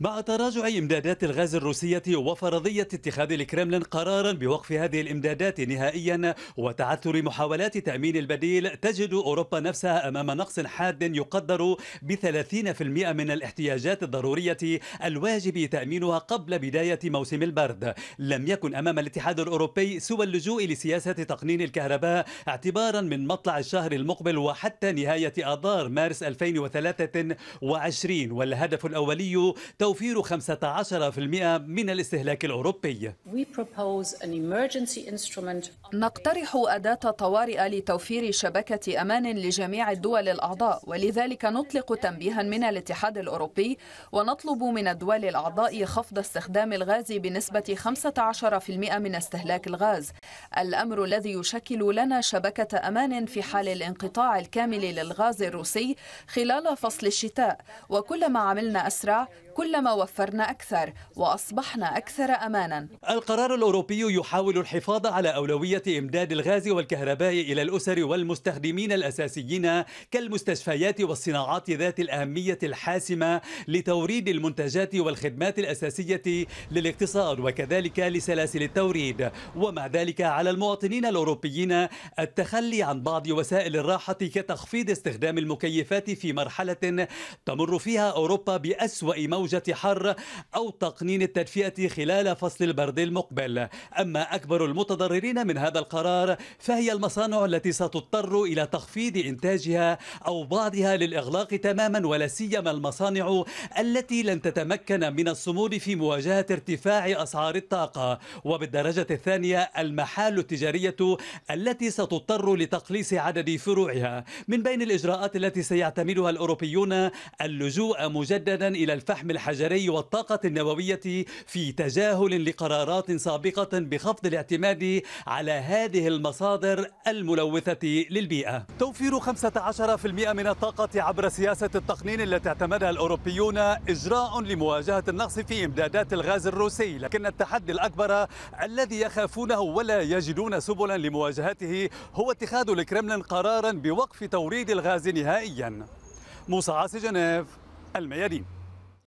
مع تراجع إمدادات الغاز الروسية وفرضية اتخاذ الكرملين قرارا بوقف هذه الإمدادات نهائيا وتعثر محاولات تأمين البديل تجد أوروبا نفسها أمام نقص حاد يقدر ب 30% من الاحتياجات الضرورية الواجب تأمينها قبل بداية موسم البرد لم يكن أمام الاتحاد الأوروبي سوى اللجوء لسياسة تقنين الكهرباء اعتبارا من مطلع الشهر المقبل وحتى نهاية آذار مارس 2023 والهدف الأولي توفير 15% من الاستهلاك الأوروبي نقترح أداة طوارئ لتوفير شبكة أمان لجميع الدول الأعضاء ولذلك نطلق تنبيها من الاتحاد الأوروبي ونطلب من الدول الأعضاء خفض استخدام الغاز بنسبة 15% من استهلاك الغاز الأمر الذي يشكل لنا شبكة أمان في حال الانقطاع الكامل للغاز الروسي خلال فصل الشتاء وكلما عملنا أسرع كلما كلما وفرنا أكثر وأصبحنا أكثر أمانا القرار الأوروبي يحاول الحفاظ على أولوية إمداد الغاز والكهرباء إلى الأسر والمستخدمين الأساسيين كالمستشفيات والصناعات ذات الأهمية الحاسمة لتوريد المنتجات والخدمات الأساسية للاقتصاد وكذلك لسلاسل التوريد ومع ذلك على المواطنين الأوروبيين التخلي عن بعض وسائل الراحة كتخفيض استخدام المكيفات في مرحلة تمر فيها أوروبا بأسوأ موجة حر أو تقنين التدفئة خلال فصل البرد المقبل أما أكبر المتضررين من هذا القرار فهي المصانع التي ستضطر إلى تخفيض إنتاجها أو بعضها للإغلاق تماما ولا سيما المصانع التي لن تتمكن من الصمود في مواجهة ارتفاع أسعار الطاقة وبالدرجة الثانية المحال التجارية التي ستضطر لتقليص عدد فروعها من بين الإجراءات التي سيعتمدها الأوروبيون اللجوء مجددا إلى الفحم الحجري الشجري والطاقة النووية في تجاهل لقرارات سابقة بخفض الاعتماد على هذه المصادر الملوثة للبيئة توفير 15% من الطاقة عبر سياسة التقنين التي اعتمدها الأوروبيون إجراء لمواجهة النقص في إمدادات الغاز الروسي لكن التحدي الأكبر الذي يخافونه ولا يجدون سبلا لمواجهته هو اتخاذ الكرملين قرارا بوقف توريد الغاز نهائيا موسى عاصي جنيف الميادين